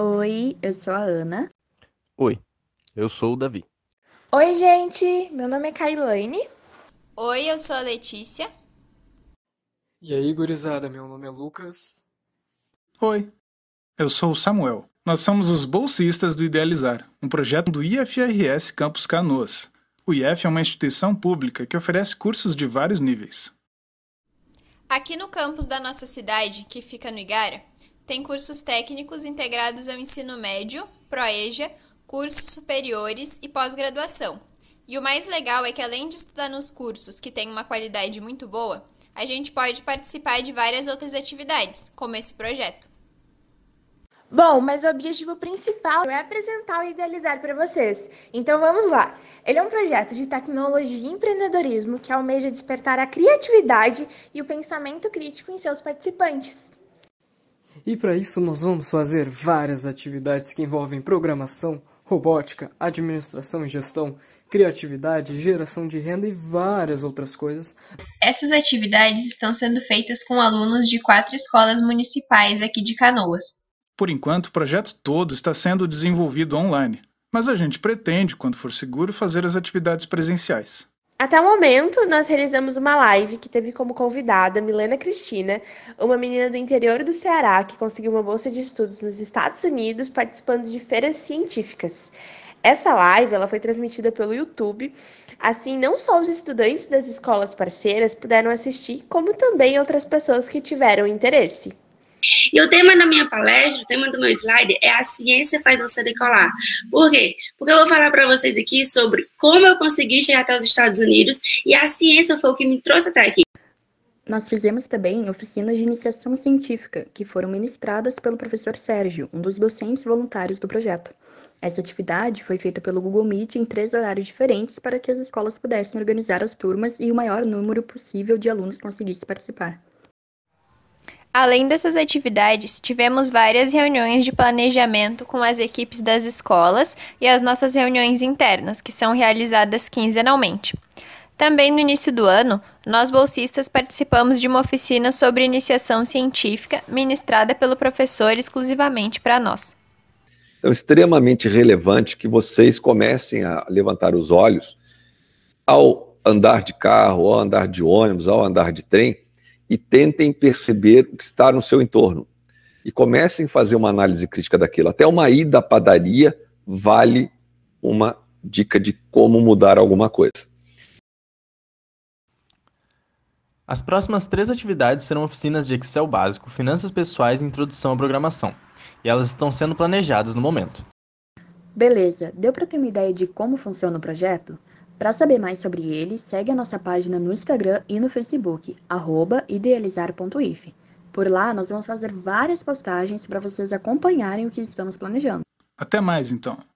Oi, eu sou a Ana. Oi, eu sou o Davi. Oi, gente, meu nome é Kailane. Oi, eu sou a Letícia. E aí, gurizada, meu nome é Lucas. Oi, eu sou o Samuel. Nós somos os bolsistas do Idealizar, um projeto do IFRS Campus Canoas. O IF é uma instituição pública que oferece cursos de vários níveis. Aqui no campus da nossa cidade, que fica no Igara, tem cursos técnicos integrados ao ensino médio, ProEja, cursos superiores e pós-graduação. E o mais legal é que além de estudar nos cursos que têm uma qualidade muito boa, a gente pode participar de várias outras atividades, como esse projeto. Bom, mas o objetivo principal é apresentar e idealizar para vocês. Então vamos lá. Ele é um projeto de tecnologia e empreendedorismo que almeja despertar a criatividade e o pensamento crítico em seus participantes. E para isso nós vamos fazer várias atividades que envolvem programação, robótica, administração e gestão, criatividade, geração de renda e várias outras coisas. Essas atividades estão sendo feitas com alunos de quatro escolas municipais aqui de Canoas. Por enquanto, o projeto todo está sendo desenvolvido online, mas a gente pretende, quando for seguro, fazer as atividades presenciais. Até o momento, nós realizamos uma live que teve como convidada Milena Cristina, uma menina do interior do Ceará que conseguiu uma bolsa de estudos nos Estados Unidos participando de feiras científicas. Essa live ela foi transmitida pelo YouTube, assim não só os estudantes das escolas parceiras puderam assistir, como também outras pessoas que tiveram interesse. E o tema da minha palestra, o tema do meu slide é a ciência faz você decolar. Por quê? Porque eu vou falar para vocês aqui sobre como eu consegui chegar até os Estados Unidos e a ciência foi o que me trouxe até aqui. Nós fizemos também oficinas de iniciação científica, que foram ministradas pelo professor Sérgio, um dos docentes voluntários do projeto. Essa atividade foi feita pelo Google Meet em três horários diferentes para que as escolas pudessem organizar as turmas e o maior número possível de alunos conseguisse participar. Além dessas atividades, tivemos várias reuniões de planejamento com as equipes das escolas e as nossas reuniões internas, que são realizadas quinzenalmente. Também no início do ano, nós bolsistas participamos de uma oficina sobre iniciação científica, ministrada pelo professor exclusivamente para nós. É extremamente relevante que vocês comecem a levantar os olhos ao andar de carro, ao andar de ônibus, ao andar de trem, e tentem perceber o que está no seu entorno. E comecem a fazer uma análise crítica daquilo. Até uma ida à padaria vale uma dica de como mudar alguma coisa. As próximas três atividades serão oficinas de Excel básico, finanças pessoais e introdução à programação. E elas estão sendo planejadas no momento. Beleza, deu para ter uma ideia de como funciona o projeto? Para saber mais sobre ele, segue a nossa página no Instagram e no Facebook, idealizar.if. Por lá, nós vamos fazer várias postagens para vocês acompanharem o que estamos planejando. Até mais, então!